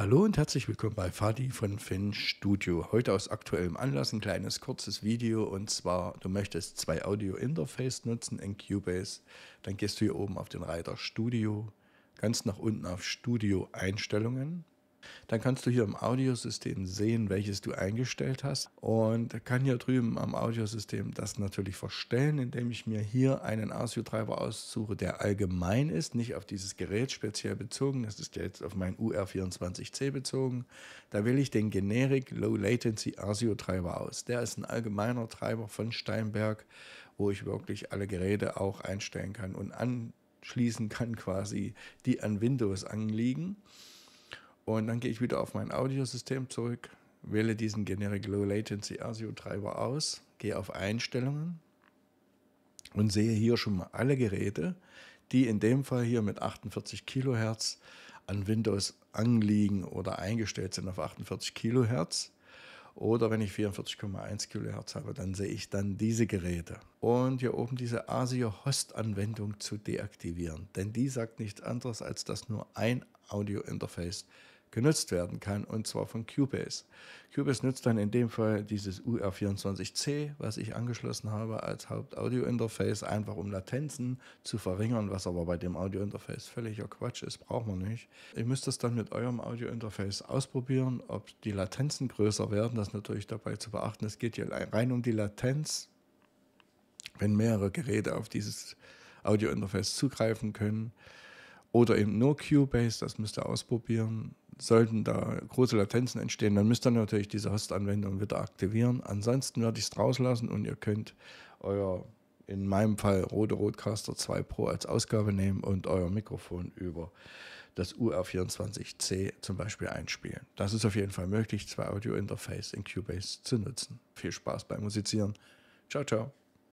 Hallo und herzlich willkommen bei Fadi von Finn Studio. Heute aus aktuellem Anlass ein kleines kurzes Video und zwar, du möchtest zwei Audio-Interface nutzen in Cubase, dann gehst du hier oben auf den Reiter Studio, ganz nach unten auf Studio Einstellungen dann kannst du hier im Audiosystem sehen, welches du eingestellt hast und kann hier drüben am Audiosystem das natürlich verstellen, indem ich mir hier einen ASIO-Treiber aussuche, der allgemein ist, nicht auf dieses Gerät speziell bezogen. Das ist jetzt auf mein UR24C bezogen. Da wähle ich den Generic Low Latency ASIO-Treiber aus. Der ist ein allgemeiner Treiber von Steinberg, wo ich wirklich alle Geräte auch einstellen kann und anschließen kann quasi, die an Windows anliegen. Und dann gehe ich wieder auf mein Audiosystem zurück, wähle diesen Generic Low Latency ASIO Treiber aus, gehe auf Einstellungen und sehe hier schon mal alle Geräte, die in dem Fall hier mit 48 Kilohertz an Windows anliegen oder eingestellt sind auf 48 Kilohertz. Oder wenn ich 44,1 Kilohertz habe, dann sehe ich dann diese Geräte. Und hier oben diese ASIO-Host-Anwendung zu deaktivieren. Denn die sagt nichts anderes, als dass nur ein Audio-Interface genutzt werden kann, und zwar von Cubase. Cubase nutzt dann in dem Fall dieses UR24C, was ich angeschlossen habe als Hauptaudio-Interface, einfach um Latenzen zu verringern, was aber bei dem Audio-Interface völliger Quatsch ist, braucht man nicht. Ihr müsst das dann mit eurem Audio-Interface ausprobieren, ob die Latenzen größer werden, das ist natürlich dabei zu beachten. Es geht hier rein um die Latenz, wenn mehrere Geräte auf dieses Audio-Interface zugreifen können. Oder eben nur Cubase, das müsst ihr ausprobieren sollten da große Latenzen entstehen, dann müsst ihr natürlich diese Host-Anwendung wieder aktivieren. Ansonsten werde ich es rauslassen und ihr könnt euer, in meinem Fall, Rode Rodecaster 2 Pro als Ausgabe nehmen und euer Mikrofon über das UR24C zum Beispiel einspielen. Das ist auf jeden Fall möglich, zwei Audio-Interface in Cubase zu nutzen. Viel Spaß beim Musizieren. Ciao, ciao.